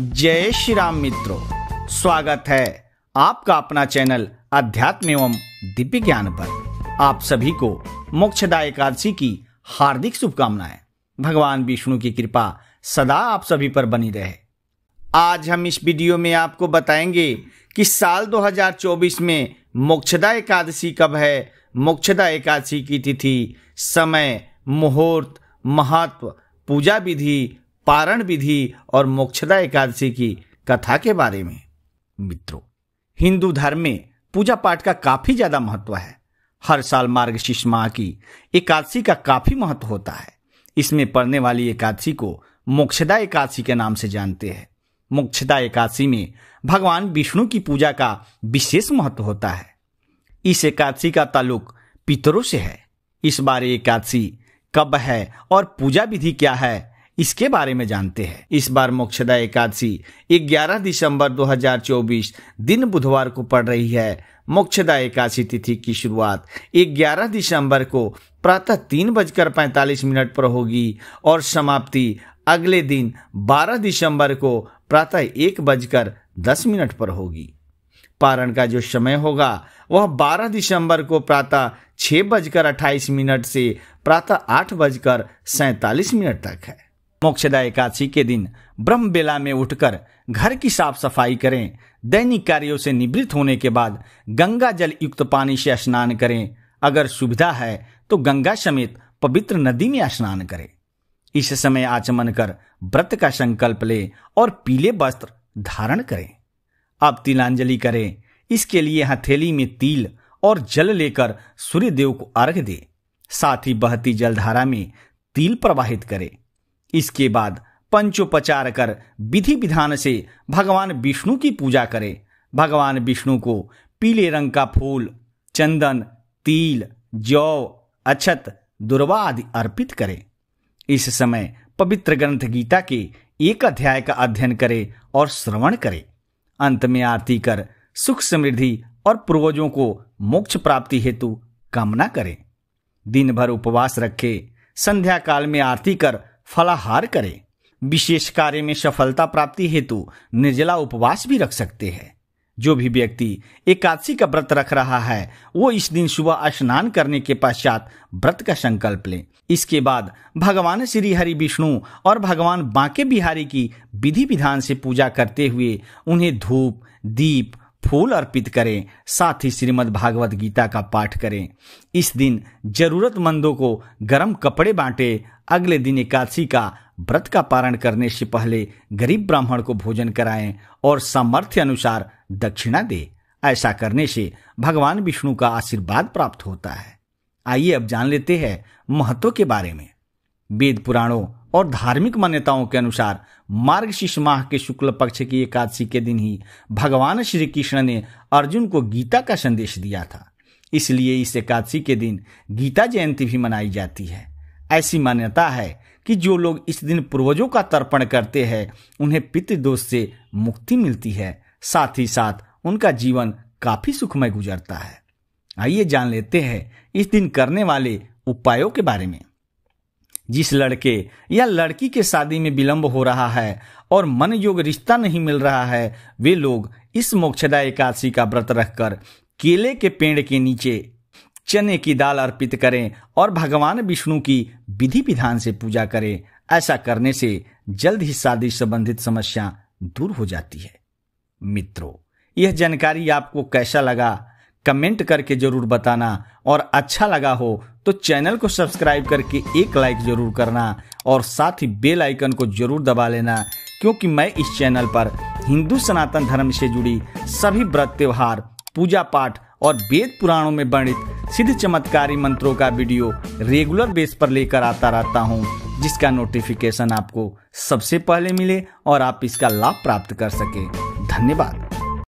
जय श्री राम मित्रों स्वागत है आपका अपना चैनल अध्यात्म एवं दिव्य ज्ञान पर आप सभी को मोक्षदा एकादशी की हार्दिक शुभकामनाएं भगवान विष्णु की कृपा सदा आप सभी पर बनी रहे आज हम इस वीडियो में आपको बताएंगे कि साल 2024 में मोक्षदा एकादशी कब है मोक्षदा एकादशी की तिथि समय मुहूर्त महत्व पूजा विधि पारण विधि और मोक्षदा एकादशी की कथा के बारे में मित्रों हिंदू धर्म में पूजा पाठ का काफी ज्यादा महत्व है हर साल मार्गशीर्ष माह की एकादशी का काफी महत्व होता है इसमें पड़ने वाली एकादशी को मोक्षदा एकादशी के नाम से जानते हैं मोक्षदा एकादशी में भगवान विष्णु की पूजा का विशेष महत्व होता है इस एकादशी का ताल्लुक पितरों से है इस बार एकादशी कब है और पूजा विधि क्या है इसके बारे में जानते हैं इस बार मोक्षदा एकादशी 11 दिसंबर 2024 दिन बुधवार को पड़ रही है मोक्षदा एकादशी तिथि की शुरुआत 11 दिसंबर को प्रातः तीन बजकर पैंतालीस मिनट पर होगी और समाप्ति अगले दिन 12 दिसंबर को प्रातः एक बजकर दस मिनट पर होगी पारण का जो समय होगा वह 12 दिसंबर को प्रातः छः बजकर अट्ठाईस मिनट से प्रातः आठ बजकर सैंतालीस मिनट तक है मोक्षदा एकादशी के दिन ब्रह्म बेला में उठकर घर की साफ सफाई करें दैनिक कार्यों से निवृत्त होने के बाद गंगा जल युक्त पानी से स्नान करें अगर सुविधा है तो गंगा समेत पवित्र नदी में स्नान करें इस समय आचमन कर व्रत का संकल्प लें और पीले वस्त्र धारण करें अब तिलांजलि करें इसके लिए हथेली में तिल और जल लेकर सूर्य देव को अर्घ दे साथ ही बहती जलधारा में तिल प्रवाहित करें इसके बाद पंचोपचार कर विधि विधान से भगवान विष्णु की पूजा करें भगवान विष्णु को पीले रंग का फूल चंदन तिल जौ अछत दुर्वा आदि अर्पित करें इस समय पवित्र ग्रंथ गीता के एक अध्याय का अध्ययन करें और श्रवण करें अंत में आरती कर सुख समृद्धि और पूर्वजों को मोक्ष प्राप्ति हेतु कामना करें दिन भर उपवास रखें संध्या काल में आरती कर फलाहार करें विशेष कार्य में सफलता प्राप्ति हेतु निर्जला उपवास भी रख सकते हैं जो भी व्यक्ति एकादशी का व्रत रख रहा है वो इस दिन सुबह स्नान करने के पश्चात व्रत का संकल्प लें इसके बाद भगवान श्री हरि विष्णु और भगवान बांके बिहारी की विधि विधान से पूजा करते हुए उन्हें धूप दीप फूल अर्पित करें साथ ही श्रीमद् भागवत गीता का पाठ करें इस दिन जरूरतमंदों को गर्म कपड़े बांटे अगले दिन एकादशी का व्रत का पारण करने से पहले गरीब ब्राह्मण को भोजन कराएं और सामर्थ्य अनुसार दक्षिणा दे ऐसा करने से भगवान विष्णु का आशीर्वाद प्राप्त होता है आइए अब जान लेते हैं महत्व के बारे में वेद पुराणों और धार्मिक मान्यताओं के अनुसार मार्गशीर्ष माह के शुक्ल पक्ष की एकादशी के दिन ही भगवान श्री कृष्ण ने अर्जुन को गीता का संदेश दिया था इसलिए इस एकादशी के दिन गीता जयंती भी मनाई जाती है ऐसी मान्यता है कि जो लोग इस दिन पूर्वजों का तर्पण करते हैं उन्हें पितृदोष से मुक्ति मिलती है साथ ही साथ उनका जीवन काफी सुखमय गुजरता है आइए जान लेते हैं इस दिन करने वाले उपायों के बारे में जिस लड़के या लड़की के शादी में विलंब हो रहा है और मन योग रिश्ता नहीं मिल रहा है वे लोग इस मोक्षदा एकादशी का व्रत रखकर केले के पेड़ के नीचे चने की दाल अर्पित करें और भगवान विष्णु की विधि विधान से पूजा करें ऐसा करने से जल्द ही शादी संबंधित समस्या दूर हो जाती है मित्रों यह जानकारी आपको कैसा लगा कमेंट करके जरूर बताना और अच्छा लगा हो तो चैनल को सब्सक्राइब करके एक लाइक जरूर करना और साथ ही बेल आइकन को जरूर दबा लेना क्योंकि मैं इस चैनल पर हिंदू सनातन धर्म से जुड़ी सभी व्रत त्योहार पूजा पाठ और वेद पुराणों में वर्णित सिद्ध चमत्कारी मंत्रों का वीडियो रेगुलर बेस पर लेकर आता रहता हूँ जिसका नोटिफिकेशन आपको सबसे पहले मिले और आप इसका लाभ प्राप्त कर सके धन्यवाद